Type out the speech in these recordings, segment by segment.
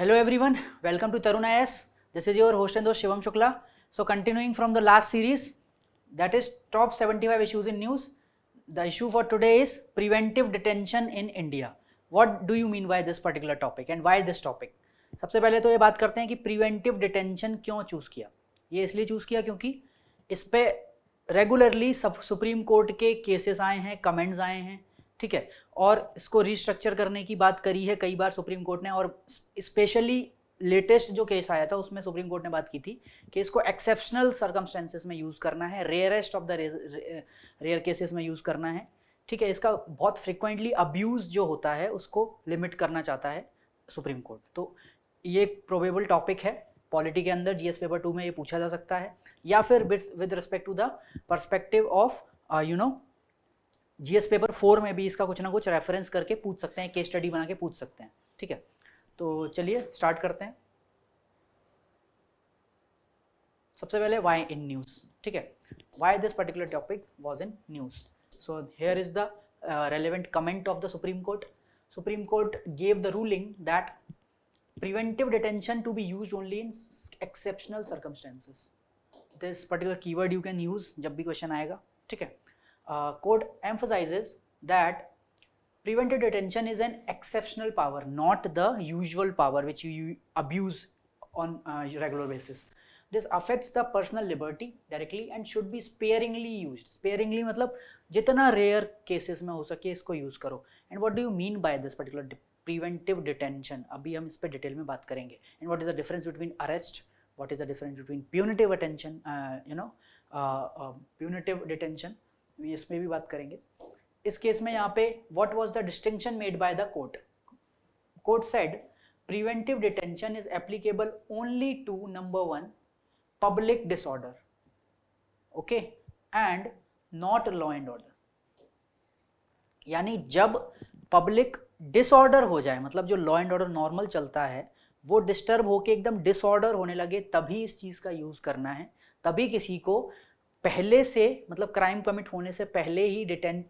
Hello everyone welcome to Taruna S this is your host and though Shivam Shukla so continuing from the last series that is top seventy five issues in news the issue for today is preventive detention in India what do you mean by this particular topic and why this topic सबसे पहले तो ये बात करते हैं कि preventive detention क्यों choose किया ये इसलिए चूज किया क्योंकि इस पर रेगुलरली सब सुप्रीम कोर्ट के केसेस आए हैं कमेंट्स आए हैं ठीक है और इसको रिस्ट्रक्चर करने की बात करी है कई बार सुप्रीम कोर्ट ने और स्पेशली लेटेस्ट जो केस आया था उसमें सुप्रीम कोर्ट ने बात की थी कि इसको एक्सेप्शनल सर्कमस्टेंसेस में यूज़ करना है rarest of the rare cases में यूज़ करना है ठीक है इसका बहुत फ्रिक्वेंटली अब्यूज़ जो होता है उसको लिमिट करना चाहता है सुप्रीम कोर्ट तो ये एक प्रोबेबल टॉपिक है पॉलिटी के अंदर जीएस पेपर टू में ये पूछा जा सकता है या फिर with respect to the perspective of you know GS paper four में भी इसका कुछ ना कुछ रेफरेंस करके पूछ सकते हैं के स्टडी बना के पूछ सकते हैं ठीक है तो चलिए स्टार्ट करते हैं सबसे पहले वाई इन न्यूज ठीक है why this particular topic was in news so here is the relevant comment of the Supreme Court Supreme Court gave the ruling that preventive detention to be use only in exceptional circumstances this particular key word you can use जब भी question आएगा ठीक है uh, code emphasizes that preventive detention is an exceptional power, not the usual power which you abuse on a uh, regular basis. This affects the personal liberty directly and should be sparingly used. Sparingly मतलब जितना rare cases में हो सके इसको use करो. And what do you mean by this particular preventive detention? अभी हम इस detail में बात करेंगे. And what is the difference between arrest? What is the difference between punitive attention? Uh, you know, uh, uh, punitive detention? इसमें भी बात करेंगे इस केस में यहाँ पे what was the distinction made by the court court said preventive detention is applicable only to number one public disorder okay and not law and order यानी जब पब्लिक डिसऑर्डर हो जाए मतलब जो लॉ एंड ऑर्डर नॉर्मल चलता है वो disturb होके एकदम डिसऑर्डर होने लगे तभी इस चीज़ का यूज़ करना है तभी किसी को पहले से मतलब क्राइम कमिट होने से पहले ही डिटेन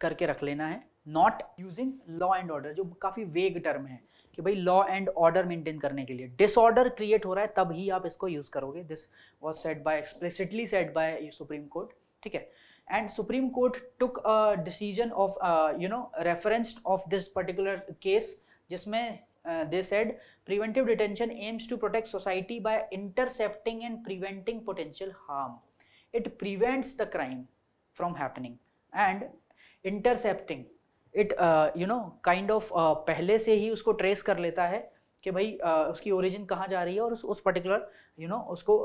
करके रख लेना है not using law and order जो काफ़ी वेग टर्म है कि भाई लॉ एंड ऑर्डर मेंटेन करने के लिए डिसऑर्डर क्रिएट हो रहा है तब ही आप इसको यूज़ करोगे this was set by explicitly set by Supreme Court ठीक है and Supreme Court took a decision of you know reference of this particular case जिसमें they said preventive detention aims to protect society by intercepting and preventing potential harm it prevents the crime from happening and intercepting it you know kind of पहले से ही उसको trace कर लेता है कि भाई uh, उसकी ओरिजिन कहाँ जा रही है और उस उस पर्टिकुलर यू नो उसको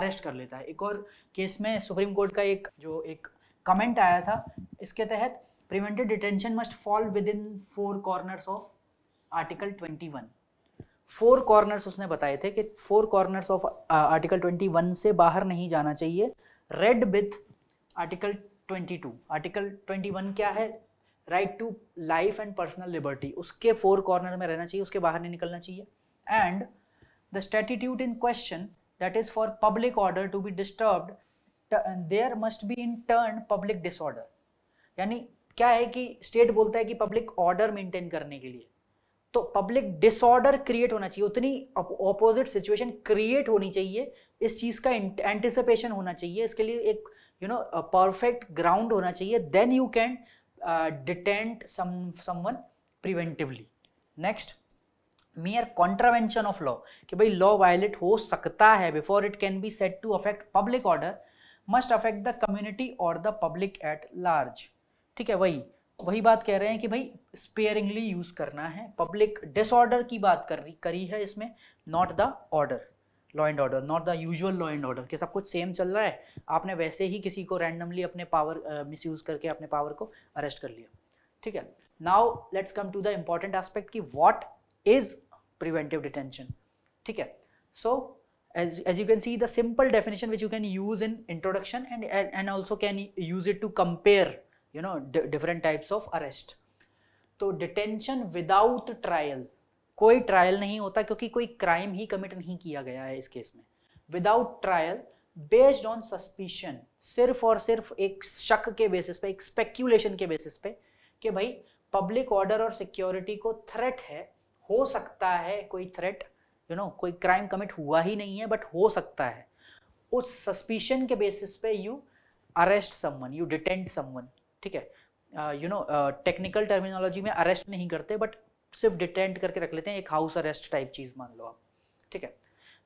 अरेस्ट uh, कर लेता है एक और केस में सुप्रीम कोर्ट का एक जो एक कमेंट आया था इसके तहत prevented detention must fall within four corners of article twenty one four corners उसने बताए थे कि फोर कॉर्नर्स ऑफ आर्टिकल 21 से बाहर नहीं जाना चाहिए रेड विथ आर्टिकल 22 आर्टिकल 21 क्या है right to life and personal liberty उसके फोर कॉर्नर में रहना चाहिए उसके बाहर नहीं निकलना चाहिए and the statute in question that is for public order to be disturb there must be in turn public disorder यानी क्या है कि स्टेट बोलता है कि पब्लिक ऑर्डर मेंटेन करने के लिए तो पब्लिक डिसऑर्डर क्रिएट होना चाहिए उतनी ऑपोजिट सिचुएशन क्रिएट होनी चाहिए इस चीज़ का एंटिसिपेशन होना चाहिए इसके लिए एक यू नो परफेक्ट ग्राउंड होना चाहिए then you can detain someone preventively next mere contravention of law कि भाई लॉ वायलेट हो सकता है before it can be said to affect public order must affect the community और द पब्लिक एट लार्ज ठीक है वही वही बात कह रहे हैं कि भाई स्पेयरिंगली यूज करना है पब्लिक डिसऑर्डर की बात कर रही करी है इसमें not the order law and order not the usual law and order कि सब कुछ सेम चल रहा है आपने वैसे ही किसी को रैंडमली अपने पावर मिस यूज करके अपने पावर को अरेस्ट कर लिया ठीक है now let's come to the important aspect कि वॉट इज प्रिवेंटिव डिटेंशन ठीक है so as you can see the simple definition which you can use in introduction and and also can use it to compare you know different types of arrest तो detention without trial कोई trial नहीं होता क्योंकि कोई crime ही commit नहीं किया गया है इस केस में without trial based on suspicion सिर्फ और सिर्फ एक शक के बेसिस पे एक स्पेक्यूलेशन के बेसिस पे कि भाई पब्लिक ऑर्डर और सिक्योरिटी को थ्रेट है हो सकता है कोई थ्रेट यू नो कोई क्राइम कमिट हुआ ही नहीं है बट हो सकता है उस सस्पिशन के बेसिस पे you arrest someone you detain someone ठीक है यू नो टेक्निकल टर्मिनोलॉजी में अरेस्ट नहीं करते बट सिर्फ डिटेंट करके रख लेते हैं एक हाउस अरेस्ट टाइप चीज़ मान लो आप ठीक है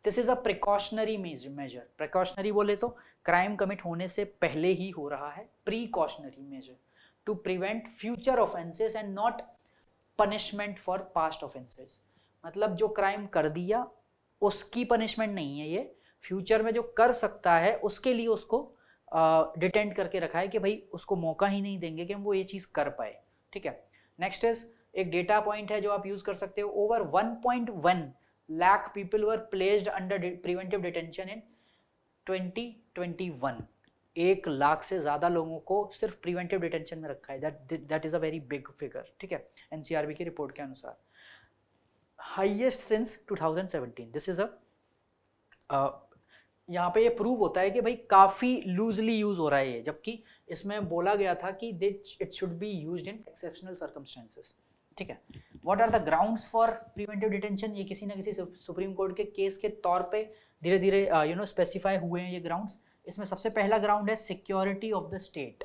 this is a precautionary measure precautionary बोले तो क्राइम कमिट होने से पहले ही हो रहा है precautionary measure to prevent future offences and not punishment for past offences मतलब जो क्राइम कर दिया उसकी पनिशमेंट नहीं है ये फ्यूचर में जो कर सकता है उसके लिए उसको डिटेंट करके रखा है कि भाई उसको मौका ही नहीं देंगे कि हम वो ये चीज़ कर पाए ठीक है नेक्स्ट इज एक डेटा पॉइंट है जो आप यूज़ कर सकते हो over 1.1 lakh people were placed under preventive detention in 2021 एक लाख से ज़्यादा लोगों को सिर्फ प्रिवेंटिव डिटेंशन में रखा है that that is a very big figure ठीक है एनसीआरबी की रिपोर्ट के अनुसार highest since two this is a यहाँ पे ये प्रूव होता है कि भाई काफ़ी लूजली यूज़ हो रहा है ये जबकि इसमें बोला गया था कि that it should be use in exceptional circumstances ठीक है what are the ground for preventive detention ये किसी ना किसी सुप्रीम कोर्ट के केस के तौर पे धीरे धीरे यू नो स्पेसिफाई हुए हैं ये ग्राउंड्स इसमें सबसे पहला ग्राउंड है सिक्योरिटी ऑफ द स्टेट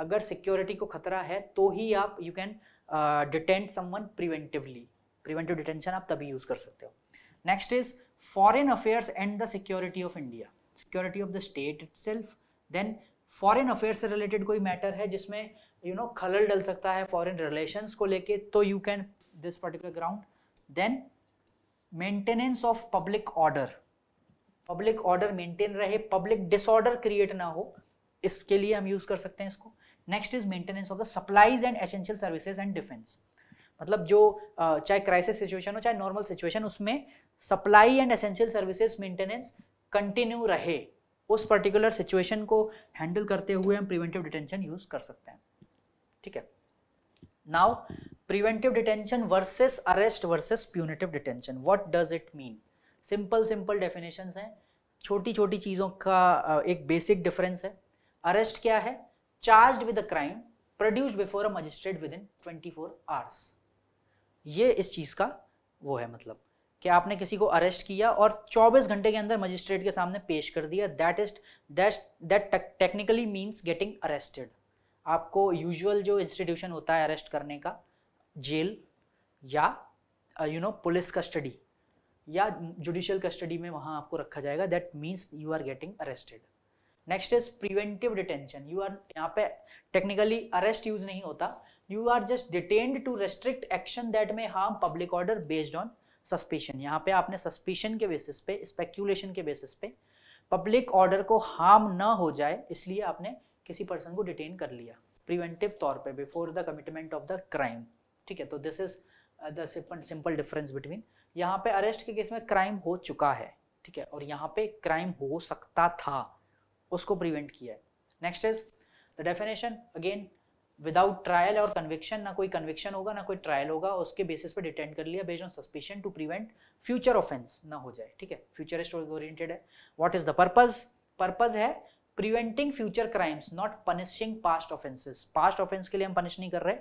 अगर सिक्योरिटी को खतरा है तो ही आप you can detain someone preventively preventive detention आप तभी यूज़ कर सकते हो next is foreign affairs and the security of India, security of the state itself, then foreign affair से रिलेटेड कोई मैटर है जिसमें यू you नो know, खलल डल सकता है फॉरेन रिलेशंस को लेके तो you can this particular ground then maintenance of public order public order maintain रहे पब्लिक डिसऑर्डर क्रिएट ना हो इसके लिए हम यूज कर सकते हैं इसको next is maintenance of the supplies and essential services and defence मतलब जो चाहे क्राइसिस सिचुएशन हो चाहे नॉर्मल सिचुएशन उसमें supply and essential services maintenance continue रहे उस पर्टिकुलर सिचुएशन को हैंडल करते हुए हम प्रिवेंटिव डिटेंशन यूज कर सकते हैं ठीक है now preventive detention versus arrest versus punitive detention what does it mean simple simple definition हैं छोटी छोटी चीज़ों का एक बेसिक डिफरेंस है अरेस्ट क्या है charge with a crime produce before a magistrate within twenty four hours ये इस चीज़ का वो है मतलब कि आपने किसी को अरेस्ट किया और 24 घंटे के अंदर मजिस्ट्रेट के सामने पेश कर दिया that is that that technically means getting arrested आपको यूजुअल जो इंस्टीट्यूशन होता है अरेस्ट करने का जेल या यू नो पुलिस कस्टडी या जुडिशियल कस्टडी में वहाँ आपको रखा जाएगा that means you are getting arrested next is preventive detention you are यहाँ पे टेक्निकली अरेस्ट यूज नहीं होता you are just detained to restrict action that may harm public order based on suspicion यहाँ पे आपने सस्पेशन के basis पे speculation के बेसिस पे पब्लिक ऑर्डर को हार्म ना हो जाए इसलिए आपने किसी पर्सन को डिटेन कर लिया प्रिवेंटिव तौर पे before the commitment of the crime ठीक है तो this is the simple difference between यहाँ पे अरेस्ट के केस में क्राइम हो चुका है ठीक है और यहाँ पे क्राइम हो सकता था उसको प्रिवेंट किया है next is the definition again without trial और कन्विक्शन ना कोई कन्विक्शन होगा ना कोई ट्रायल होगा उसके बेसिस पे डिटेंड कर लिया based on suspicion to prevent future offence ना हो जाए ठीक है फ्यूचरिस्ट ओरिएंटेड है what is the purpose purpose है preventing future crimes not punishing past offences past offence के लिए हम पनिश नहीं कर रहे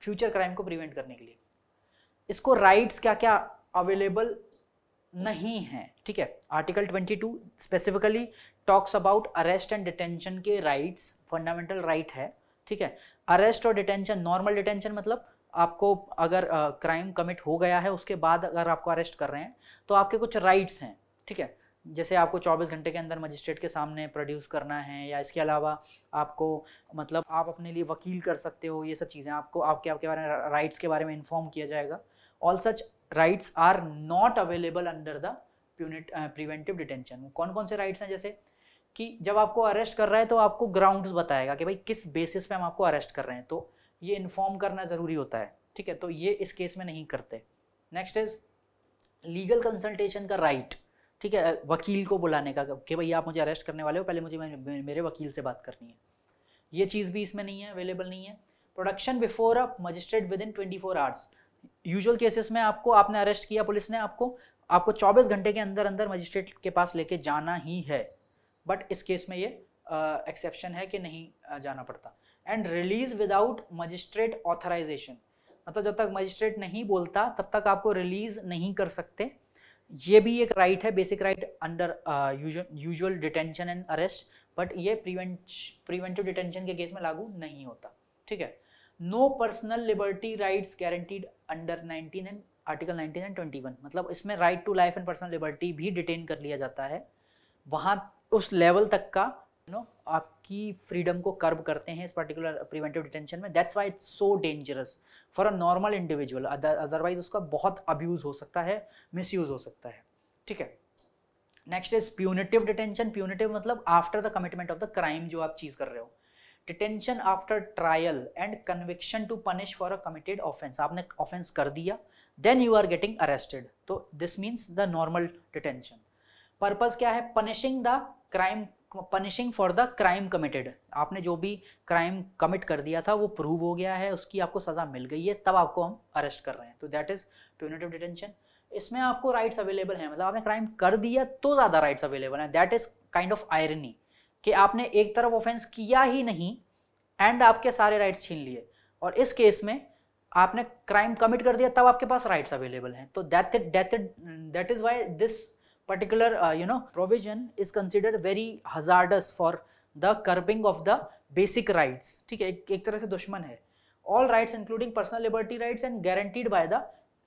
फ्यूचर क्राइम को प्रिवेंट करने के लिए इसको राइट्स क्या क्या अवेलेबल नहीं है ठीक है article 22 specifically talks about arrest and detention के राइट्स फंडामेंटल राइट है ठीक है अरेस्ट और डिटेंशन नॉर्मल डिटेंशन मतलब आपको अगर क्राइम कमिट हो गया है उसके बाद अगर आपको अरेस्ट कर रहे हैं तो आपके कुछ राइट्स हैं ठीक है जैसे आपको 24 घंटे के अंदर मजिस्ट्रेट के सामने प्रोड्यूस करना है या इसके अलावा आपको मतलब आप अपने लिए वकील कर सकते हो ये सब चीज़ें आपको आपके आपके बारे में राइट्स के बारे में इन्फॉर्म किया जाएगा all such rights are not available under the punit preventive detention कौन कौन से राइट्स हैं जैसे कि जब आपको अरेस्ट कर रहा है तो आपको ग्राउंड बताएगा कि भाई किस बेसिस पे हम आपको अरेस्ट कर रहे हैं तो ये इन्फॉर्म करना ज़रूरी होता है ठीक है तो ये इस केस में नहीं करते नेक्स्ट इज लीगल कंसल्टेशन का राइट right, ठीक है वकील को बुलाने का कि भाई आप मुझे अरेस्ट करने वाले हो पहले मुझे मेरे वकील से बात करनी है ये चीज़ भी इसमें नहीं है अवेलेबल नहीं है production before a magistrate within twenty four hours usual cases में आपको आपने अरेस्ट किया पुलिस ने आपको आपको 24 घंटे के अंदर अंदर मजिस्ट्रेट के पास लेके जाना ही है बट इस केस में ये एक्सेप्शन uh, है कि नहीं जाना पड़ता and release without magistrate authorization मतलब जब तक मजिस्ट्रेट नहीं बोलता तब तक आपको रिलीज नहीं कर सकते ये भी एक राइट right है basic right under usual detention and arrest but ये प्रिवेंटिव डिटेंशन के केस में लागू नहीं होता ठीक है no personal liberty rights guaranteed under 19 and article 19 and 21 मतलब इसमें right to life and personal liberty भी डिटेन कर लिया जाता है वहाँ उस लेवल तक का यू नो आपकी फ्रीडम को कर्ब करते हैं इस पर्टिकुलर प्रिवेंटिव डिटेंशन में that's why it's so dangerous for a normal individual otherwise उसका बहुत अब्यूज़ हो सकता है मिस हो सकता है ठीक है next is punitive detention punitive मतलब after the commitment of the crime जो आप चीज़ कर रहे हो detention after trial and conviction to punish for a committed offence आपने ऑफेंस कर दिया then you are getting arrested तो this means the normal detention purpose क्या है punishing the crime punishing for the crime committed आपने जो भी crime commit कर दिया था वो प्रूव हो गया है उसकी आपको सज़ा मिल गई है तब आपको हम अरेस्ट कर रहे हैं तो दैट इज़ प्यूनिटिव डिटेंशन इसमें आपको राइट्स अवेलेबल हैं मतलब आपने क्राइम कर दिया तो ज़्यादा राइट्स अवेलेबल हैं that is kind of irony कि आपने एक तरफ ऑफेंस किया ही नहीं एंड आपके सारे राइट्स छीन लिए और इस केस में आपने क्राइम कमिट कर दिया तब आपके पास राइट्स अवेलेबल हैं तो that that that is why this particular uh, you know provision is considered very hazardous for the curbing of the basic rights ठीक है एक, एक तरह से दुश्मन है all rights including personal liberty rights and guaranteed by the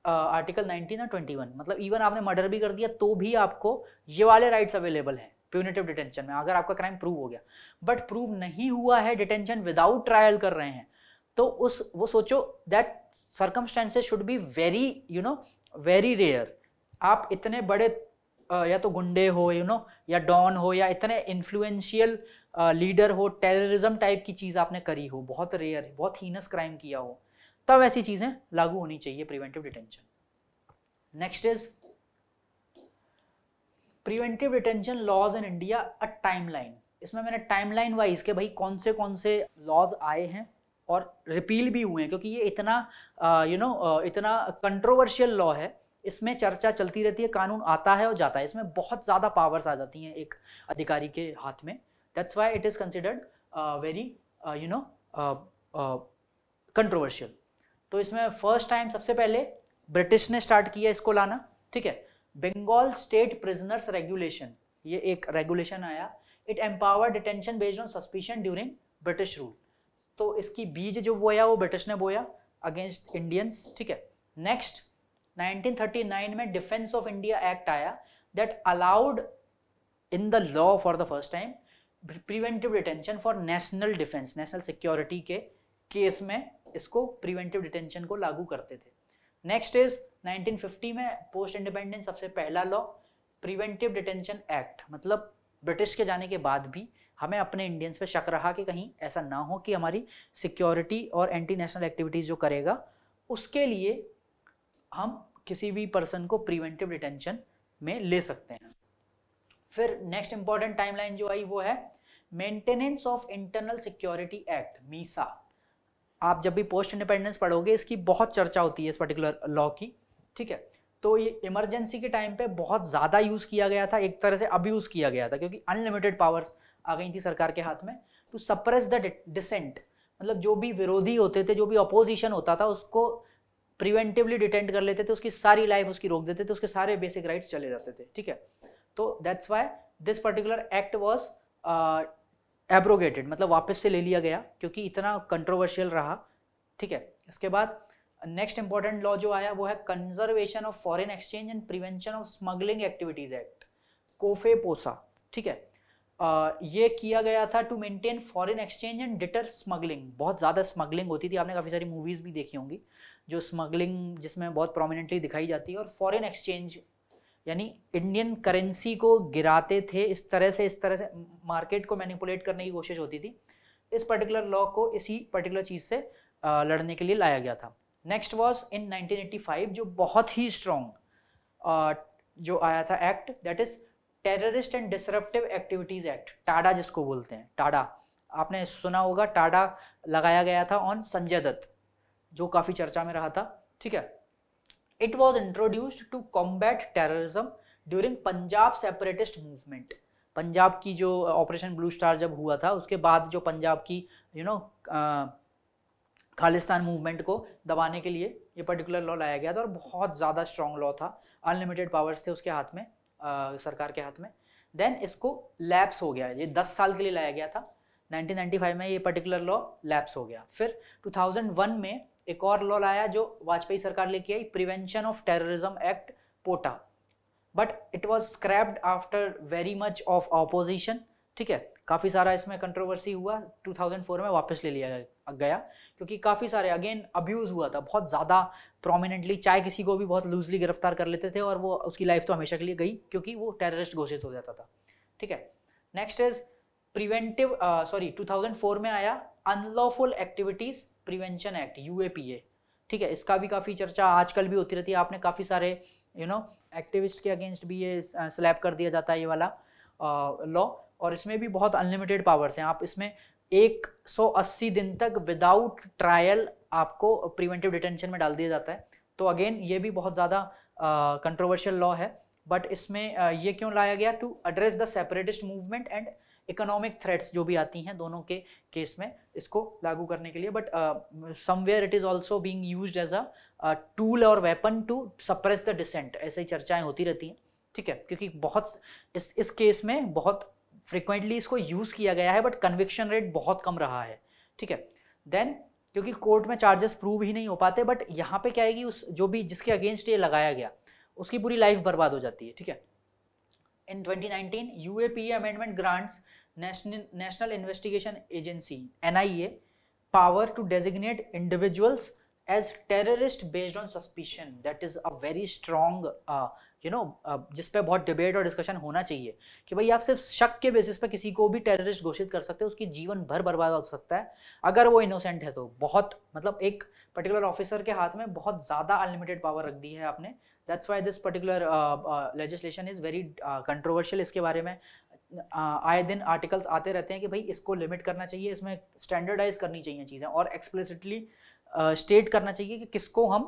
article uh, nineteen और twenty one मतलब इवन आपने मर्डर भी कर दिया तो भी आपको ये वाले राइट्स अवेलेबल हैं प्यूनेटिव डिटेंशन में अगर आपका क्राइम प्रूव हो गया बट प्रूव नहीं हुआ है डिटेंशन विदाउट ट्रायल कर रहे हैं तो उस वो सोचो that circumstances should be very you know very rare आप इतने बड़े या तो गुंडे हो यू you नो know, या डॉन हो या इतने इन्फ्लुएंशियल लीडर हो टेररिज्म टाइप की चीज़ आपने करी हो बहुत रेयर बहुत हीनस क्राइम किया हो तब ऐसी चीज़ें लागू होनी चाहिए preventive detention next is preventive detention laws in India a line इसमें मैंने लाइन वाइज के भाई कौन से कौन से लॉज आए हैं और रिपील भी हुए हैं क्योंकि ये इतना यू नो you know, इतना कंट्रोवर्शियल लॉ है इसमें चर्चा चलती रहती है कानून आता है और जाता है इसमें बहुत ज़्यादा पावर्स आ जाती हैं एक अधिकारी के हाथ में that's why it is considered very you know controversial तो इसमें फर्स्ट टाइम सबसे पहले ब्रिटिश ने स्टार्ट किया इसको लाना ठीक है बंगाल स्टेट प्रिजनर्स रेगुलेशन ये एक रेगुलेशन आया it empower detention based on suspicion during British rule तो इसकी बीज जो बोया वो ब्रिटिश ने बोया अगेंस्ट इंडियंस ठीक है नेक्स्ट 1939 में डिफेंस ऑफ इंडिया एक्ट आया that allowed in the law for the first time preventive detention for national defence national security के केस में इसको प्रिवेंटिव डिटेंशन को लागू करते थे नेक्स्ट इज 1950 में पोस्ट इंडिपेंडेंस सबसे पहला लॉ प्रिवेंटिव डिटेंशन एक्ट मतलब ब्रिटिश के जाने के बाद भी हमें अपने इंडियंस पे शक रहा कि कहीं ऐसा ना हो कि हमारी सिक्योरिटी और एंटी नेशनल एक्टिविटीज़ जो करेगा उसके लिए हम किसी भी पर्सन को प्रिवेंटिव डिटेंशन में ले सकते हैं फिर नेक्स्ट इंपॉर्टेंट टाइमलाइन जो आई वो है maintenance of internal security act MISA आप जब भी पोस्ट इंडिपेंडेंस पढ़ोगे इसकी बहुत चर्चा होती है इस पर्टिकुलर लॉ की ठीक है तो ये इमरजेंसी के टाइम पे बहुत ज़्यादा यूज़ किया गया था एक तरह से अब्यूज़ किया गया था क्योंकि अनलिमिटेड पावर्स आ गई थी सरकार के हाथ में टू सप्रेस द डिसेंट मतलब जो भी विरोधी होते थे जो भी अपोजिशन होता था उसको प्रिवेंटिवली डिटेंड कर लेते थे उसकी सारी लाइफ उसकी रोक देते थे उसके सारे बेसिक राइट्स चले जाते थे ठीक है तो that's why this particular act was abrogated मतलब वापस से ले लिया गया क्योंकि इतना कंट्रोवर्शियल रहा ठीक है इसके बाद नेक्स्ट इंपॉर्टेंट लॉ जो आया वो है conservation of foreign exchange and prevention of smuggling activities act COFEPOSA ठीक है uh, ये किया गया था to maintain foreign exchange and deter smuggling बहुत ज़्यादा स्मगलिंग होती थी आपने काफ़ी सारी मूवीज़ भी देखी होंगी जो स्मगलिंग जिसमें बहुत प्रोमिनेंटली दिखाई जाती है और फॉरेन एक्सचेंज यानी इंडियन करेंसी को गिराते थे इस तरह से इस तरह से मार्केट को मैनिपुलेट करने की कोशिश होती थी इस पर्टिकुलर लॉ को इसी पर्टिकुलर चीज़ से लड़ने के लिए लाया गया था नेक्स्ट वॉज इन 1985 जो बहुत ही स्ट्रॉन्ग जो आया था act that is terrorist and disruptive activities act TADA जिसको बोलते हैं टाडा आपने सुना होगा टाडा लगाया गया था ऑन संजय दत्त जो काफ़ी चर्चा में रहा था ठीक है it was introduced to combat terrorism during Punjab separatist movement Punjab की जो ऑपरेशन ब्लू स्टार जब हुआ था उसके बाद जो पंजाब की you know uh, Khalistan movement को दबाने के लिए ये पर्टिकुलर लॉ लाया गया था और बहुत ज़्यादा स्ट्रॉन्ग लॉ था अनलिमिटेड पावर्स थे उसके हाथ में आ, uh, सरकार के हाथ में देन इसको लैप्स हो गया ये दस साल के लिए लाया गया था 1995 में ये पर्टिकुलर लॉ लैप्स हो गया फिर 2001 में एक और लॉ लाया जो वाजपेयी सरकार लेके आई prevention of terrorism act POTA but it was scrapped after very much of opposition ठीक है काफ़ी सारा इसमें कंट्रोवर्सी हुआ 2004 में वापस ले लिया गया क्योंकि काफ़ी सारे अगेन अब्यूज़ हुआ था बहुत ज़्यादा प्रोमिनेंटली चाहे किसी को भी बहुत लूजली गिरफ्तार कर लेते थे और वो उसकी लाइफ तो हमेशा के लिए गई क्योंकि वो टेररिस्ट घोषित हो जाता था ठीक है next is preventive sorry two में आया unlawful activities prevention act UAPA ठीक है इसका भी काफ़ी चर्चा आजकल भी होती रहती है आपने काफ़ी सारे यू नो एक्टिविस्ट के अगेंस्ट भी ये स्लैप uh, कर दिया जाता है ये वाला लॉ uh, और इसमें भी बहुत अनलिमिटेड पावर्स हैं आप इसमें 180 दिन तक विदाउट ट्रायल आपको प्रिवेंटिव डिटेंशन में डाल दिया जाता है तो अगेन ये भी बहुत ज़्यादा कंट्रोवर्शियल लॉ है बट इसमें uh, ये क्यों लाया गया to address the separatist movement and economic threats जो भी आती हैं दोनों के केस में इसको लागू करने के लिए but somewhere it is also being use as a tool और weapon to suppress the dissent ऐसे ही चर्चाएं होती रहती हैं ठीक है क्योंकि बहुत इस इस केस में बहुत फ्रिक्वेंटली इसको यूज़ किया गया है बट कन्विक्शन रेट बहुत कम रहा है ठीक है देन क्योंकि कोर्ट में चार्जेस प्रूव ही नहीं हो पाते बट यहाँ पे क्या है कि उस जो भी जिसके अगेंस्ट ये लगाया गया उसकी पूरी लाइफ बर्बाद हो जाती है ठीक है in 2019 uapa amendment grants national national investigation agency nia power to designate individuals as terrorist based on suspicion that is a very strong uh, you you know know, uh, जिस पे बहुत डिबेट और डिस्कशन होना चाहिए कि भाई आप सिर्फ शक के बेसिस पे किसी को भी टेररिस्ट घोषित कर सकते हैं उसकी जीवन भर बर्बाद हो सकता है अगर वो इनोसेंट है तो बहुत मतलब एक पर्टिकुलर ऑफिसर के हाथ में बहुत ज़्यादा अनलिमिटेड पावर रख दी है आपने that's why this particular legislation is very controversial इसके बारे में आए दिन आर्टिकल्स आते रहते हैं कि भाई इसको लिमिट करना चाहिए इसमें स्टैंडर्डाइज करनी चाहिए चीज़ें और एक्सप्लिसिटली स्टेट करना चाहिए कि किसको हम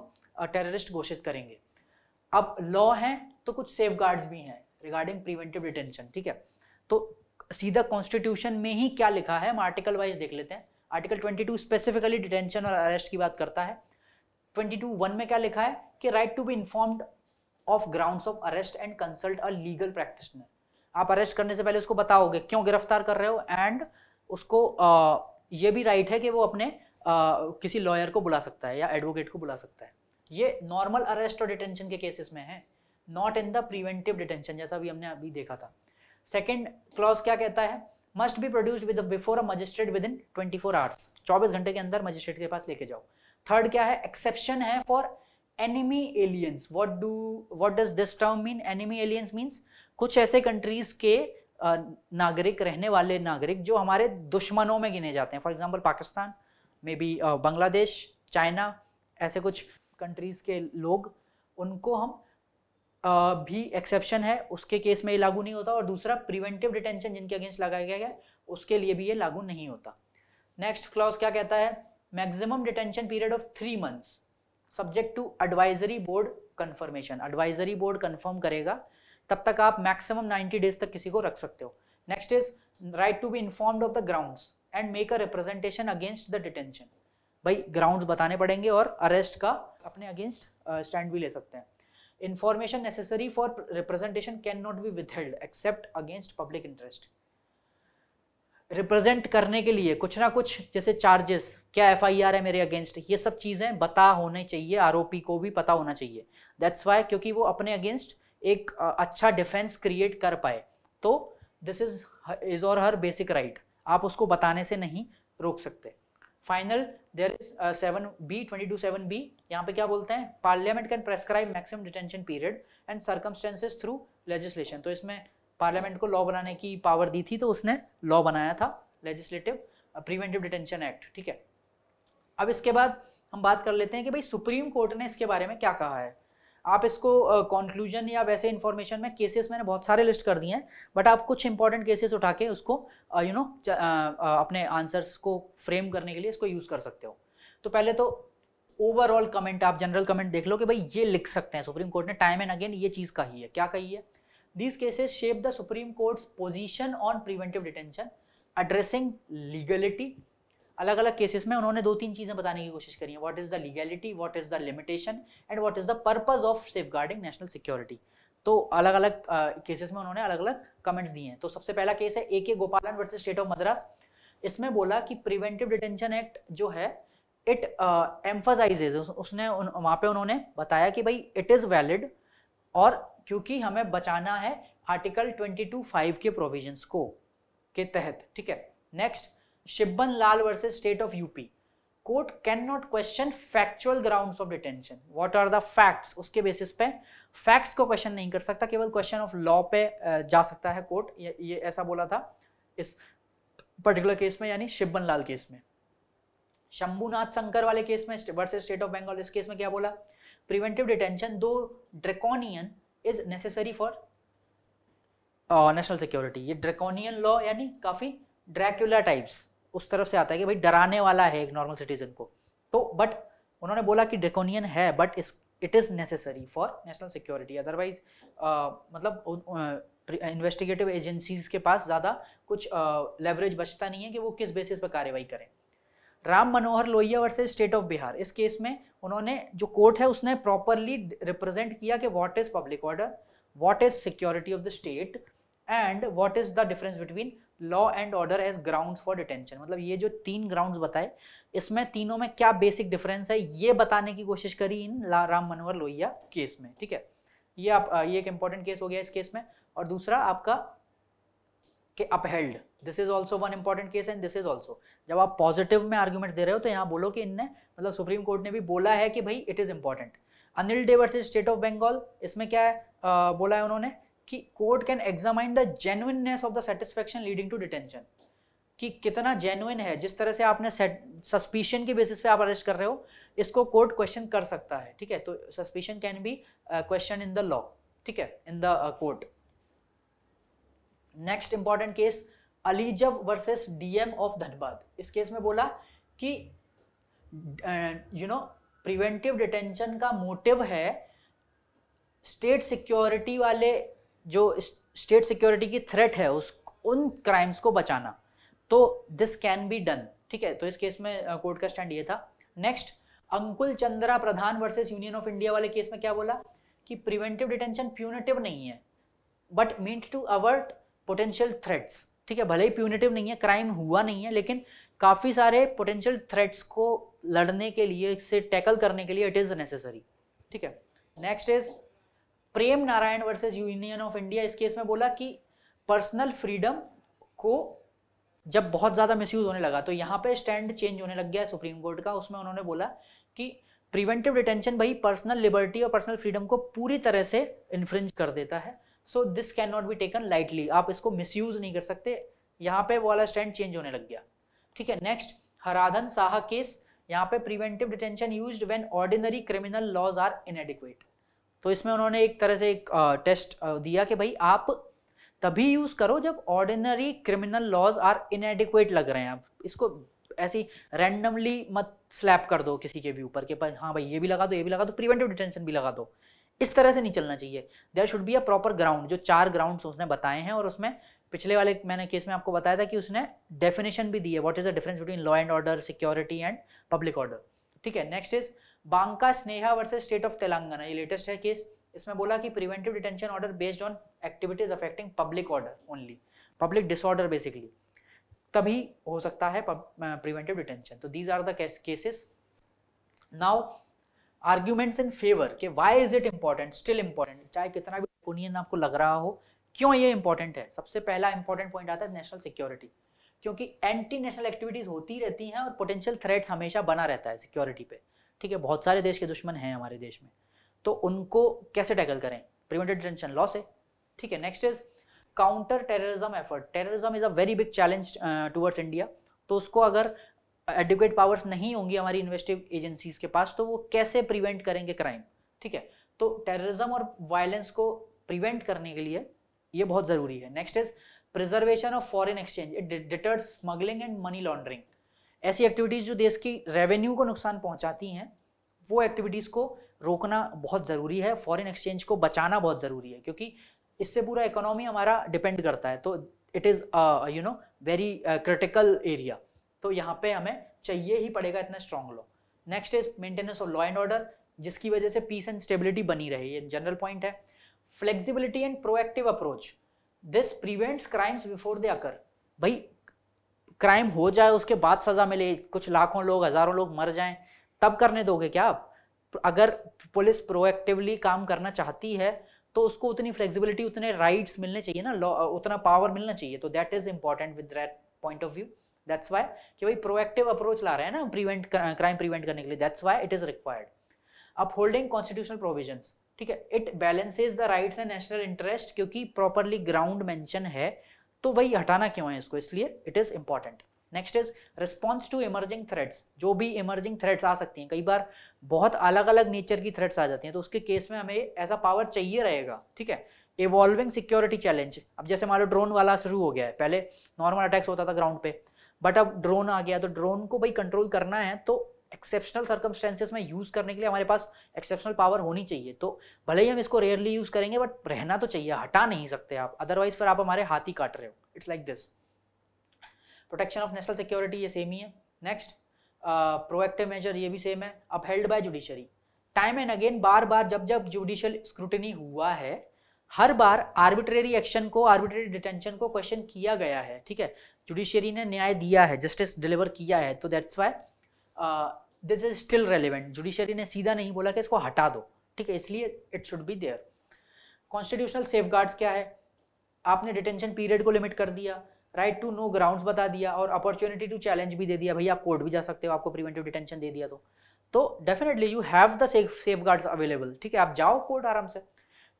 टेररिस्ट घोषित करेंगे अब लॉ है तो कुछ सेफ भी हैं रिगार्डिंग प्रिवेंटिव डिटेंशन ठीक है तो सीधा कॉन्स्टिट्यूशन में ही क्या लिखा है हम आर्टिकल वाइज देख लेते हैं आर्टिकल 22 स्पेसिफिकली डिटेंशन और अरेस्ट की बात करता है 22 वन में क्या लिखा है कि right to be informed of ground of arrest and consult a legal practitioner आप अरेस्ट करने से पहले उसको बताओगे क्यों गिरफ्तार कर रहे हो एंड उसको आ, ये भी राइट है कि वो अपने आ, किसी लॉयर को बुला सकता है या एडवोकेट को बुला सकता है ये नॉर्मल अरेस्ट और डिटेंशन के केसेस में है not in the preventive detention जैसा भी हमने अभी देखा था सेकेंड क्लॉज क्या कहता है must be produced with before a magistrate within twenty four hours चौबीस घंटे के अंदर मजिस्ट्रेट के पास लेके जाओ थर्ड क्या है एक्सेप्शन है for enemy aliens what do what does this term mean enemy aliens means कुछ ऐसे कंट्रीज के नागरिक रहने वाले नागरिक जो हमारे दुश्मनों में गिने जाते हैं for example Pakistan may be Bangladesh China ऐसे कुछ कंट्रीज़ के लोग उनको हम आ, भी एक्सेप्शन है उसके केस में ये लागू नहीं होता और दूसरा प्रिवेंटिव डिटेंशन जिनके अगेंस्ट लगाया गया है उसके लिए भी ये लागू नहीं होता नेक्स्ट क्लॉज क्या कहता है maximum detention period of three months subject to advisory board confirmation advisory board confirm करेगा तब तक आप मैक्सिमम 90 डेज तक किसी को रख सकते हो next is right to be informed of the grounds and make a representation against the detention भाई ग्राउंड बताने पड़ेंगे और अरेस्ट का अपने अगेंस्ट स्टैंड uh, भी ले सकते हैं information necessary for representation can not be withheld except against public interest represent करने के लिए कुछ ना कुछ जैसे चार्जेस क्या आर है मेरे अगेंस्ट ये सब चीज़ें बता होने चाहिए आरोपी को भी पता होना चाहिए दैट्स वाई क्योंकि वो अपने अगेंस्ट एक अच्छा डिफेंस क्रिएट कर पाए तो दिस इज इज और हर बेसिक राइट आप उसको बताने से नहीं रोक सकते final there is seven B twenty two seven B यहाँ पे क्या बोलते हैं Parliament can prescribe maximum detention period and circumstances through legislation तो इसमें पार्लियामेंट को लॉ बनाने की पावर दी थी तो उसने लॉ बनाया था लेजिस्लेटिव प्रिवेंटिव डिटेंशन एक्ट ठीक है अब इसके बाद हम बात कर लेते हैं कि भाई सुप्रीम कोर्ट ने इसके बारे में क्या कहा है आप इसको कॉन्क्लूजन uh, या वैसे इन्फॉर्मेशन में केसेस मैंने बहुत सारे लिस्ट कर दिए हैं बट आप कुछ इंपॉर्टेंट केसेस उठा के उसको you uh, know you know, uh, अपने आंसर्स को फ्रेम करने के लिए इसको यूज़ कर सकते हो तो पहले तो ओवरऑल कमेंट आप जनरल कमेंट देख लो कि भाई ये लिख सकते हैं सुप्रीम कोर्ट ने टाइम एंड अगेन ये चीज़ कही है क्या कही है These cases shape the Supreme Court's position on preventive detention addressing legality अलग अलग केसेस में उन्होंने दो तीन चीज़ें बताने की कोशिश करी है what is the legality what is the limitation and what is the purpose of safeguarding national security तो अलग अलग केसेस में उन्होंने अलग अलग कमेंट्स दिए हैं तो सबसे पहला केस है ए के गोपालन वर्सेज स्टेट ऑफ मद्रास इसमें बोला कि प्रिवेंटिव डिटेंशन एक्ट जो है इट एम्फोसाइजेज uh, उसने उन, वहाँ पे उन्होंने बताया कि भाई इट इज़ वैलिड और क्योंकि हमें बचाना है आर्टिकल 22.5 के प्रोविजंस को के तहत ठीक है next Shibban Lal versus state of UP court can not question factual grounds of detention what are the facts उसके बेसिस पे फैक्ट्स को क्वेश्चन नहीं कर सकता केवल क्वेश्चन ऑफ लॉ पे जा सकता है कोर्ट ये, ऐसा बोला था इस पर्टिकुलर केस में यानी शिब्बन लाल केस में शंभुनाथ शंकर वाले केस में वर्सेस स्टेट ऑफ बंगाल इस केस में क्या बोला preventive detention though draconian is necessary for national security ये ड्रेकोनियन लॉ यानी काफ़ी ड्रैक्यूला टाइप्स उस तरफ से आता है कि भाई डराने वाला है एक नॉर्मल सिटीजन को तो बट उन्होंने बोला कि ड्रेकोनियन है but is it is necessary for national security otherwise मतलब इन्वेस्टिगेटिव एजेंसीज uh, के पास ज़्यादा कुछ लेवरेज uh, बचता नहीं है कि वो किस बेसिस पर कार्रवाई करें Ram Manohar Lohia versus state of Bihar इस केस में उन्होंने जो कोर्ट है उसने प्रॉपरली रिप्रेजेंट किया कि what is public order what is security of the state and what is the difference between law and order as ground for detention मतलब ये जो तीन ग्राउंड बताए इसमें तीनों में क्या बेसिक डिफरेंस है ये बताने की कोशिश करी इन राम मनोहर लोहिया केस में ठीक है ये आप ये एक इंपॉर्टेंट केस हो गया इस केस में और दूसरा आपका कि upheld this is also one important case and this is also जब आप पॉजिटिव में आर्ग्यूमेंट दे रहे हो तो यहाँ बोलो कि इनने मतलब सुप्रीम कोर्ट ने भी बोला है कि भाई it is important Anil Dey versus state of Bengal इसमें क्या है आ, बोला है उन्होंने कि court can examine the genuineness of the satisfaction leading to detention कि कितना जेनुइन है जिस तरह से आपने सस्पिशन के बेसिस पे आप अरेस्ट कर रहे हो इसको कोर्ट क्वेश्चन कर सकता है ठीक है तो suspicion can be question in the law ठीक है in the court next important case Alijan versus DM of Dhanbad इस केस में बोला कि यू नो प्रिवेंटिव डिटेंशन का मोटिव है स्टेट सिक्योरिटी वाले जो स्टेट सिक्योरिटी की थ्रेट है उस उन क्राइम्स को बचाना तो दिस कैन बी डन ठीक है तो इस केस में कोर्ट का स्टैंड ये था next Ankul Chandra Pradhan versus union of India वाले केस में क्या बोला कि प्रिवेंटिव डिटेंशन प्यूनेटिव नहीं है but meant to avert potential threats ठीक है भले ही प्यूनिटिव नहीं है क्राइम हुआ नहीं है लेकिन काफ़ी सारे पोटेंशियल थ्रेट्स को लड़ने के लिए इसे टैकल करने के लिए इट इज़ नेसेसरी ठीक है next is Prem Narayan versus union of India इस केस में बोला कि पर्सनल फ्रीडम को जब बहुत ज़्यादा मिसयूज होने लगा तो यहाँ पे स्टैंड चेंज होने लग गया सुप्रीम कोर्ट का उसमें उन्होंने बोला कि प्रिवेंटिव डिटेंशन भाई पर्सनल लिबर्टी और पर्सनल फ्रीडम को पूरी तरह से इन्फ्रिंज कर देता है so this can not be taken lightly आप इसको मिसयूज नहीं कर सकते यहाँ पे वो वाला स्टैंड चेंज होने लग गया ठीक है नेक्स्ट हराधन साहा केस यहाँ पे preventive detention use when ordinary criminal laws are inadequate तो इसमें उन्होंने एक तरह से एक टेस्ट दिया कि भाई आप तभी यूज करो जब ordinary criminal laws are inadequate लग रहे हैं आप इसको ऐसी रैंडमली मत स्लैप कर दो किसी के भी ऊपर के पर हाँ भाई ये भी लगा दो ये भी लगा दो प्रिवेंटिव डिटेंशन भी लगा दो इस तरह से नहीं चलना चाहिए there should be a proper ground जो चार ग्राउंड उसने बताए हैं और उसमें पिछले वाले मैंने केस में आपको बताया था कि उसने डेफिनेशन भी दी है what is the difference between law and order security and public order ठीक है next is Banka Sneha versus state of Telangana ये लेटेस्ट है केस इसमें बोला कि preventive detention order based on activities affecting public order only public disorder basically तभी हो सकता है प्रिवेंटिव डिटेंशन तो these are the cases now arguments in favour के why is it important still important चाहे कितना भी ओपिनियन आपको लग रहा हो क्यों ये इंपॉर्टेंट है सबसे पहला इंपॉर्टेंट पॉइंट आता है नेशनल सिक्योरिटी क्योंकि एंटी नेशनल एक्टिविटीज़ होती रहती हैं और पोटेंशियल थ्रेट्स हमेशा बना रहता है सिक्योरिटी पे ठीक है बहुत सारे देश के दुश्मन हैं हमारे देश में तो उनको कैसे टैकल करें प्रिवेंटेड टेंशन लॉस है ठीक है next is counter terrorism effort terrorism is a very big challenge towards India तो उसको अगर एडुकेट पावर्स नहीं होंगी हमारी इन्वेस्टिव एजेंसीज के पास तो वो कैसे प्रिवेंट करेंगे क्राइम ठीक है तो टेररिज्म और वायलेंस को प्रिवेंट करने के लिए ये बहुत ज़रूरी है next is preservation of foreign exchange it deters smuggling and money laundering ऐसी एक्टिविटीज़ जो देश की रेवेन्यू को नुकसान पहुंचाती हैं वो एक्टिविटीज़ को रोकना बहुत ज़रूरी है फॉरेन एक्सचेंज को बचाना बहुत ज़रूरी है क्योंकि इससे पूरा इकोनॉमी हमारा डिपेंड करता है तो it is you know very critical area तो यहाँ पे हमें चाहिए ही पड़ेगा इतना strong law next is maintenance of law and order जिसकी वजह से पीस एंड स्टेबिलिटी बनी रहे ये जनरल पॉइंट है flexibility and proactive approach this prevents crimes before they occur भाई क्राइम हो जाए उसके बाद सज़ा मिले कुछ लाखों लोग हज़ारों लोग मर जाएं तब करने दोगे क्या आप अगर पुलिस प्रोएक्टिवली काम करना चाहती है तो उसको उतनी फ्लेक्सिबिलिटी उतने राइट्स मिलने चाहिए ना लॉ उतना पावर मिलना चाहिए तो that is important with that point of view that's why कि भाई प्रोएक्टिव अप्रोच ला रहे हैं ना प्रिवेंट क्राइम प्रिवेंट करने के लिए that's why it is required upholding constitutional provision ठीक है it balances the right and national interest क्योंकि प्रॉपरली ग्राउंड मैंशन है तो वही हटाना क्यों है इसको इसलिए it is important next is response to emerging threats जो भी इमर्जिंग थ्रेड्स आ सकती हैं कई बार बहुत अलग अलग नेचर की थ्रेड्स आ जाती हैं तो उसके केस में हमें ऐसा पावर चाहिए रहेगा ठीक है इवॉल्विंग सिक्योरिटी चैलेंज अब जैसे मान लो ड्रोन वाला शुरू हो गया है पहले नॉर्मल अटैक्स होता था ग्राउंड पे बट अब ड्रोन आ गया तो ड्रोन को भाई कंट्रोल करना है तो एक्सेप्शनल सर्कमस्टेंसेज में यूज़ करने के लिए हमारे पास एक्सेप्शनल पावर होनी चाहिए तो भले ही हम इसको रेयरली यूज़ करेंगे बट रहना तो चाहिए हटा नहीं सकते आप अदरवाइज फिर आप हमारे हाथ ही काट रहे हो it's like this protection of national security ये सेम ही है नेक्स्ट प्रोएक्टिव मेजर ये भी सेम है upheld by judiciary time and again बार बार जब जब जुडिशियल स्क्रूटनी हुआ है हर बार आर्बिट्रेरी एक्शन को आर्बिट्रेरी डिटेंशन को क्वेश्चन किया गया है ठीक है जुडिशियरी ने न्याय दिया है जस्टिस डिलीवर किया है तो that's why this is still relevant judiciary ने सीधा नहीं बोला कि इसको हटा दो ठीक है इसलिए it should be there constitutional safe क्या है आपने डिटेंशन पीरियड को लिमिट कर दिया राइट टू नो ग्राउंड बता दिया और अपॉर्चुनिटी टू चैलेंज भी दे दिया भाई आप कोर्ट भी जा सकते हो आपको प्रिवेंटिव डिटेंशन दे दिया तो तो definitely you have the safe available ठीक है आप जाओ कोर्ट आराम से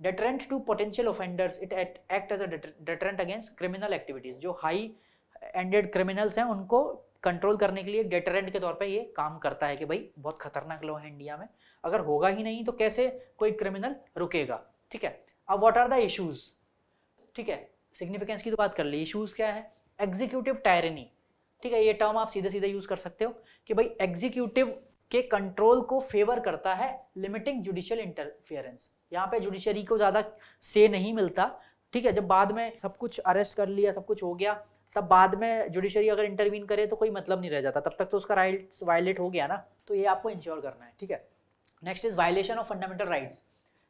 deterrent to potential offenders it act as as deterrent against criminal activities जो हाई एंडेड क्रिमिनल्स हैं उनको कंट्रोल करने के लिए डेटरेंट के तौर पे ये काम करता है कि भाई बहुत खतरनाक लॉ है इंडिया में अगर होगा ही नहीं तो कैसे कोई क्रिमिनल रुकेगा ठीक है अब व्हाट आर द इश्यूज ठीक है सिग्निफिकेंस की तो बात कर ली इश्यूज क्या है एग्जीक्यूटिव टायरनी ठीक है ये टर्म आप सीधे सीधे यूज़ कर सकते हो कि भाई एग्जीक्यूटिव के कंट्रोल को फेवर करता है लिमिटिंग जुडिशियल इंटरफियरेंस यहाँ पे जुडिशरी को ज़्यादा से नहीं मिलता ठीक है जब बाद में सब कुछ अरेस्ट कर लिया सब कुछ हो गया तब बाद में जुडिशरी अगर इंटरवीन करे तो कोई मतलब नहीं रह जाता तब तक तो उसका राइट वायलेट हो गया ना तो ये आपको इंश्योर करना है ठीक है next is violation of fundamental rights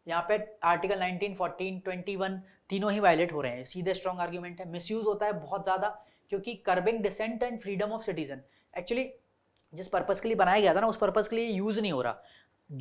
यहाँ पे आर्टिकल 19, 14, 21 तीनों ही वायलेट हो रहे हैं सीधे स्ट्रॉन्ग आर्ग्यूमेंट है मिसयूज होता है बहुत ज़्यादा क्योंकि curbing dissent and freedom of citizen actually जिस पर्पज़ के लिए बनाया गया था ना उस पर्पज़ के लिए यूज़ नहीं हो रहा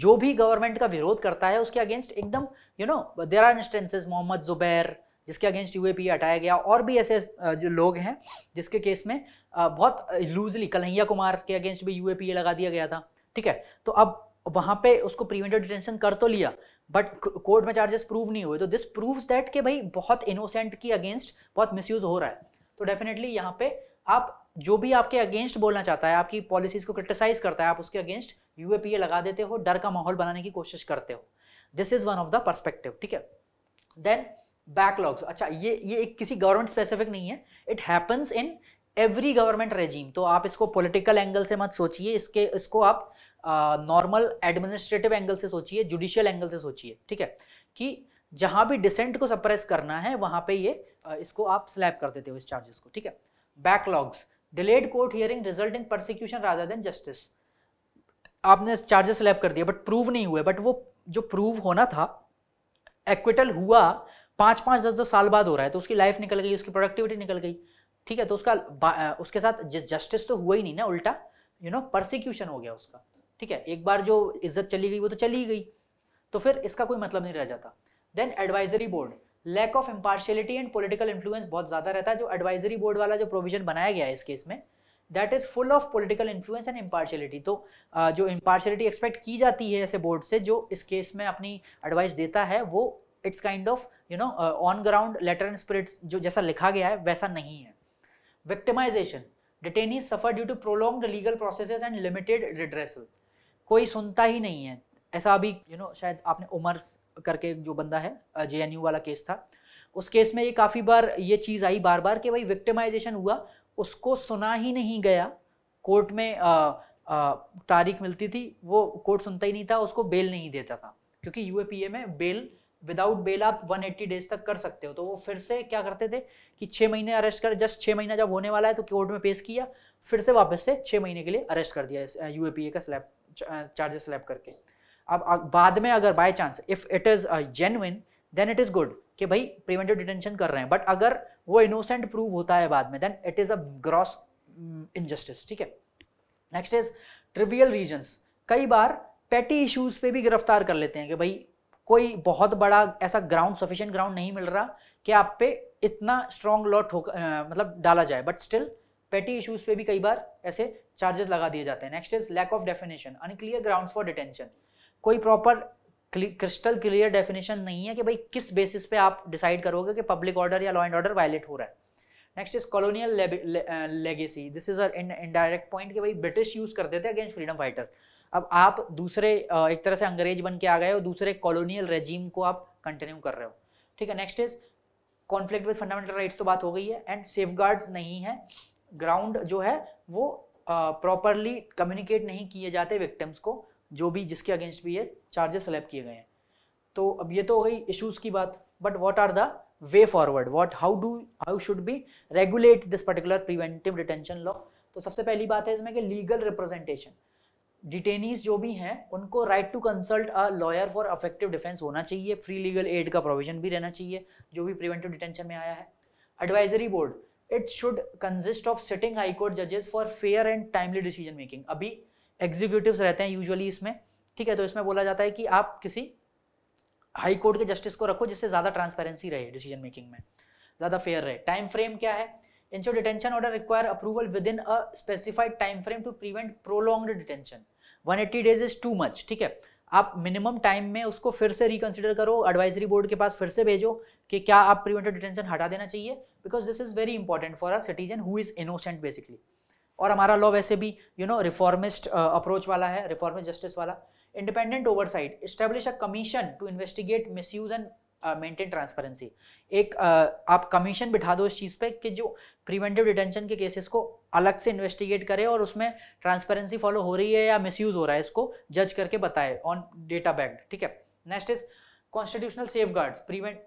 जो भी गवर्नमेंट का विरोध करता है उसके अगेंस्ट एकदम you know there are instances Mohammed Zubair जिसके अगेंस्ट यू हटाया गया और भी ऐसे जो लोग हैं जिसके केस में बहुत लूजली कन्हैया कुमार के अगेंस्ट भी यू लगा दिया गया था ठीक है तो अब वहाँ पे उसको प्रिवेंटिव डिटेंशन कर तो लिया बट कोर्ट में चार्जेस प्रूव नहीं हुए तो दिस प्रूव्स दैट के भाई बहुत इनोसेंट की अगेंस्ट बहुत मिसयूज़ हो रहा है तो डेफिनेटली यहाँ पे आप जो भी आपके अगेंस्ट बोलना चाहता है आपकी पॉलिसीज को क्रिटिसाइज करता है आप उसके अगेंस्ट यूएपीए लगा देते हो डर का माहौल बनाने की कोशिश करते हो this is one of the perspective ठीक है देन बैकलॉग्स अच्छा ये ये एक किसी गवर्नमेंट स्पेसिफिक नहीं है it happens in every government regime तो आप इसको पोलिटिकल एंगल से मत सोचिए इसके इसको आप नॉर्मल एडमिनिस्ट्रेटिव एंगल से सोचिए जुडिशियल एंगल से सोचिए ठीक है कि जहाँ भी डिसेंट को सप्रेस करना है वहां पे ये इसको आप स्लैब कर देते हो इस चार्जेस को ठीक है backlogs delayed court hearing result in prosecution rather than justice आपने चार्जेस लैब कर दिया बट प्रूव नहीं हुए बट वो जो प्रूव होना था एक्विटल हुआ पाँच पाँच दस दस साल बाद हो रहा है तो उसकी लाइफ निकल गई उसकी प्रोडक्टिविटी निकल गई ठीक है तो उसका उसके साथ जस्टिस तो हुआ ही नहीं ना उल्टा यू नो प्रोसिक्यूशन हो गया उसका ठीक है एक बार जो इज्जत चली गई वो तो चली गई तो फिर इसका कोई मतलब नहीं रह जाता then advisory board lack of impartiality and political influence बहुत ज़्यादा रहता है जो एडवाइजरी बोर्ड वाला जो प्रोविजन बनाया गया है इस केस में that is full of political influence and impartiality तो जो इम्पार्शियलिटी एक्सपेक्ट की जाती है ऐसे बोर्ड से जो इस केस में अपनी एडवाइस देता है वो it's kind of you know on ground letter and spirits जो जैसा लिखा गया है वैसा नहीं है victimization detainees suffer due to prolong legal process and limited redressal कोई सुनता ही नहीं है ऐसा अभी यू you नो know, शायद आपने उमर करके जो बंदा है जे वाला केस था उस केस में ये काफ़ी बार ये चीज़ आई बार बार कि भाई विक्टिमाइजेशन हुआ उसको सुना ही नहीं गया कोर्ट में तारीख मिलती थी वो कोर्ट सुनता ही नहीं था उसको बेल नहीं देता था क्योंकि यू में बेल विदाउट बेल आप 180 डेज तक कर सकते हो तो वो फिर से क्या करते थे कि छः महीने अरेस्ट कर जस्ट छः महीना जब होने वाला है तो कोर्ट में पेश किया फिर से वापस से छः महीने के लिए अरेस्ट कर दिया यू का स्लैब चार्जेस स्लैब करके अब बाद में अगर by chance if it is genuine then it is good कि भाई प्रिवेंटिव डिटेंशन कर रहे हैं बट अगर वो इनोसेंट प्रूव होता है बाद में then it is a gross injustice ठीक है नेक्स्ट इज ट्रिवियल रीजन्स कई बार पेटी इश्यूज़ पे भी गिरफ्तार कर लेते हैं कि भाई कोई बहुत बड़ा ऐसा ग्राउंड सफिशियंट ग्राउंड नहीं मिल रहा कि आप पे इतना स्ट्रॉन्ग लॉ ठोक मतलब डाला जाए बट स्टिल पेटी इश्यूज़ पे भी कई बार ऐसे चार्जेस लगा दिए जाते हैं next is lack of definition unclear ground for detention कोई प्रॉपर क्रिस्टल क्लियर डेफिनेशन नहीं है कि भाई किस बेसिस पे आप डिसाइड करोगे कि पब्लिक ऑर्डर या लॉ एंड ऑर्डर वायलेट हो रहा है next is colonial legacy this is indirect point कि भाई ब्रिटिश यूज़ करते थे अगेंस्ट फ्रीडम फाइटर अब आप दूसरे एक तरह से अंग्रेज बन के आ गए हो दूसरे कॉलोनियल रेजीम को आप कंटिन्यू कर रहे हो ठीक है next is conflict with fundamental rights तो बात हो गई है एंड सेफ नहीं है ग्राउंड जो है वो प्रॉपरली uh, कम्युनिकेट नहीं किए जाते विक्टिम्स को जो भी जिसके अगेंस्ट भी ये चार्जेस स्लैब किए गए हैं तो अब ये तो हो गई इशूज़ की बात but what are the way forward what how do how should be regulate this particular preventive detention law तो सबसे पहली बात है इसमें कि लीगल रिप्रेजेंटेशन डिटेनीज जो भी हैं उनको right to consult a lawyer for effective defence होना चाहिए फ्री लीगल एड का प्रोविजन भी रहना चाहिए जो भी प्रिवेंटिव डिटेंशन में आया है advisory board it should consist of sitting high court जजेस for fair and timely decision making अभी एग्जीक्यूटिव्स रहते हैं यूजुअली इसमें ठीक है तो इसमें बोला जाता है कि आप किसी हाई कोर्ट के जस्टिस को रखो जिससे ज़्यादा ट्रांसपेरेंसी रहे डिसीजन मेकिंग में ज़्यादा फेयर रहे टाइम फ्रेम क्या है ensure detention order require approval within a specified time frame to prevent prolonged detention 180 days is too much ठीक है आप मिनिमम टाइम में उसको फिर से रिकंसिडर करो एडवाइजरी बोर्ड के पास फिर से भेजो कि क्या आप प्रिवेंटेड डिटेंशन हटा देना चाहिए because this is very important for a citizen who is innocent basically और हमारा लॉ वैसे भी यू नो रिफॉर्मिस्ट अप्रोच वाला है रिफॉर्मिस्ट जस्टिस वाला independent oversight establish a commission to investigate misuse and maintain transparency एक uh, आप commission बिठा दो इस चीज़ पे कि जो प्रिवेंटिव डिटेंशन के केसेस को अलग से इन्वेस्टिगेट करे और उसमें ट्रांसपेरेंसी फॉलो हो रही है या मिस हो रहा है इसको जज करके बताए ऑन डेटा बैक्ड ठीक है next is constitutional safeguards prevent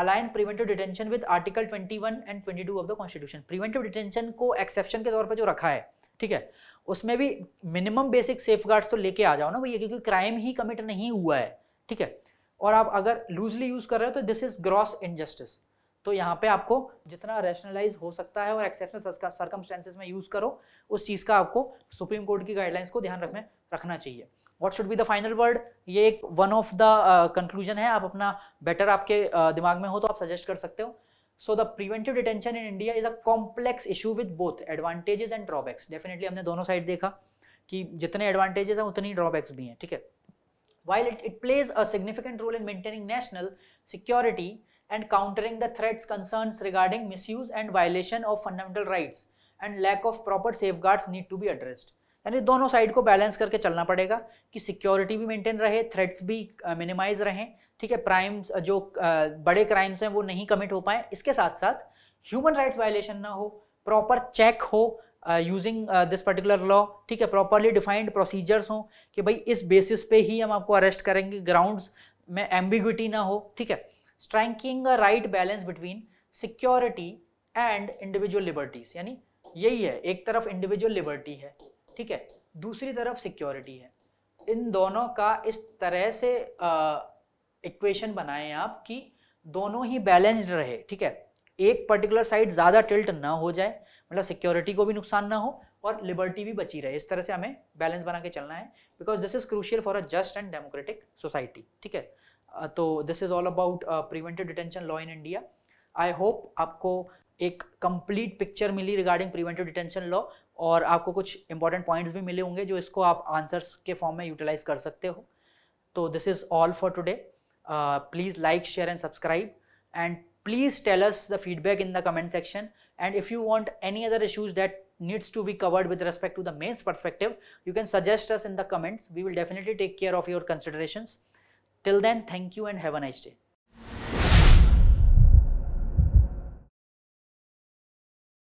align preventive detention with article 21 and 22 of the constitution preventive detention को एक्सेप्शन के तौर पर जो रखा है ठीक है उसमें भी मिनिमम बेसिक सेफ तो लेके आ जाओ ना भैया क्योंकि क्राइम ही कमिट नहीं हुआ है ठीक है और आप अगर लूजली यूज कर रहे हो तो दिस इज ग्रॉस इनजस्टिस तो यहाँ पे आपको जितना रैशनलाइज हो सकता है और एक्सेप्शनल सर्कमस्टेंसेज में यूज करो उस चीज़ का आपको सुप्रीम कोर्ट की गाइडलाइंस को ध्यान रखने रखना चाहिए what should be the final word ये एक वन ऑफ द कंक्लूजन है आप अपना बेटर आपके uh, दिमाग में हो तो आप सजेस्ट कर सकते हो so the preventive detention in India is a complex issue with both advantages and drawbacks definitely हमने दोनों साइड देखा कि जितने एडवांटेजेस हैं उतनी ड्रॉबैक्स भी हैं ठीक है while it it plays a significant role in maintaining national security and countering the threats concern regarding misuse and violation of fundamental rights and lack of proper safeguards need to be addressed यानी दोनों side को balance करके चलना पड़ेगा कि security भी maintain रहे threats भी मिनिमाइज रहें ठीक है प्राइम जो बड़े क्राइम्स हैं वो नहीं कमिट हो पाए इसके साथ साथ ह्यूमन राइट्स वायलेशन ना हो प्रॉपर चेक हो यूजिंग दिस पर्टिकुलर लॉ ठीक है प्रॉपरली डिफाइंड प्रोसीजर्स हों कि भाई इस बेसिस पे ही हम आपको अरेस्ट करेंगे ग्राउंड्स में एम्बिग्यूटी ना हो ठीक है striking a right balance between security and individual liberties यानी यही है एक तरफ इंडिविजुअल लिबर्टी है ठीक है दूसरी तरफ सिक्योरिटी है इन दोनों का इस तरह से इक्वेशन बनाए आप कि दोनों ही बैलेंस्ड रहे ठीक है एक पर्टिकुलर साइड ज़्यादा टिल्ट ना हो जाए मतलब सिक्योरिटी को भी नुकसान ना हो और लिबर्टी भी बची रहे इस तरह से हमें बैलेंस बना के चलना है because this is crucial for a just and democratic society ठीक है तो this is all about preventive detention law in India I hope आपको एक कंप्लीट पिक्चर मिली रिगार्डिंग प्रिवेंटिव डिटेंशन लॉ और आपको कुछ इंपॉर्टेंट पॉइंट्स भी मिले होंगे जो इसको आप आंसर्स के फॉर्म में यूटिलाइज कर सकते हो तो this is all for today please like share and subscribe and please tell us the feedback in the comment section and if you want any other issues that needs to be covered with respect to the mains perspective you can suggest us in the comments we will definitely take care of your consideration till then thank you and have a nice day